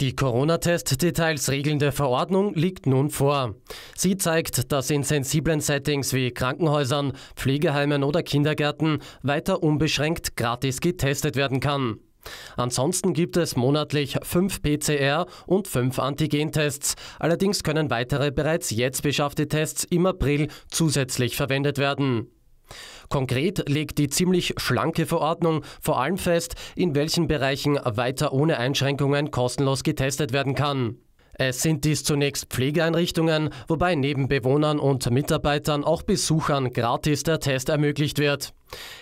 Die Corona-Test-Details regelnde Verordnung liegt nun vor. Sie zeigt, dass in sensiblen Settings wie Krankenhäusern, Pflegeheimen oder Kindergärten weiter unbeschränkt gratis getestet werden kann. Ansonsten gibt es monatlich fünf PCR- und fünf Antigentests. Allerdings können weitere bereits jetzt beschaffte Tests im April zusätzlich verwendet werden. Konkret legt die ziemlich schlanke Verordnung vor allem fest, in welchen Bereichen weiter ohne Einschränkungen kostenlos getestet werden kann. Es sind dies zunächst Pflegeeinrichtungen, wobei neben Bewohnern und Mitarbeitern auch Besuchern gratis der Test ermöglicht wird.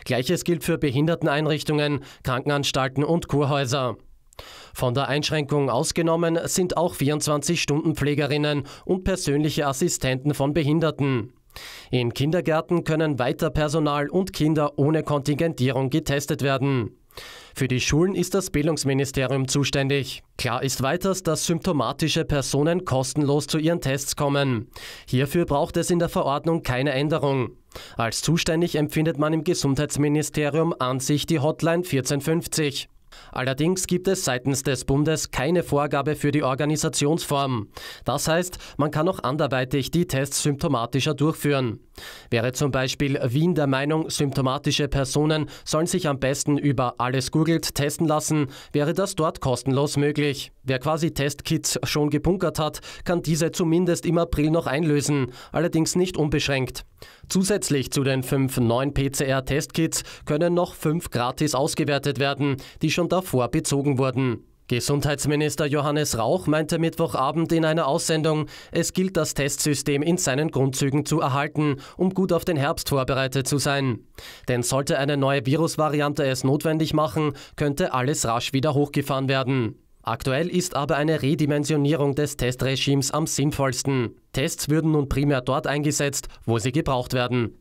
Gleiches gilt für Behinderteneinrichtungen, Krankenanstalten und Kurhäuser. Von der Einschränkung ausgenommen sind auch 24-Stunden-Pflegerinnen und persönliche Assistenten von Behinderten. In Kindergärten können weiter Personal und Kinder ohne Kontingentierung getestet werden. Für die Schulen ist das Bildungsministerium zuständig. Klar ist weiters, dass symptomatische Personen kostenlos zu ihren Tests kommen. Hierfür braucht es in der Verordnung keine Änderung. Als zuständig empfindet man im Gesundheitsministerium an sich die Hotline 1450. Allerdings gibt es seitens des Bundes keine Vorgabe für die Organisationsform. Das heißt, man kann auch anderweitig die Tests symptomatischer durchführen. Wäre zum Beispiel Wien der Meinung, symptomatische Personen sollen sich am besten über alles googelt testen lassen, wäre das dort kostenlos möglich. Wer quasi Testkits schon gebunkert hat, kann diese zumindest im April noch einlösen, allerdings nicht unbeschränkt. Zusätzlich zu den fünf neuen PCR-Testkits können noch fünf gratis ausgewertet werden, die schon davor bezogen wurden. Gesundheitsminister Johannes Rauch meinte Mittwochabend in einer Aussendung, es gilt das Testsystem in seinen Grundzügen zu erhalten, um gut auf den Herbst vorbereitet zu sein. Denn sollte eine neue Virusvariante es notwendig machen, könnte alles rasch wieder hochgefahren werden. Aktuell ist aber eine Redimensionierung des Testregimes am sinnvollsten. Tests würden nun primär dort eingesetzt, wo sie gebraucht werden.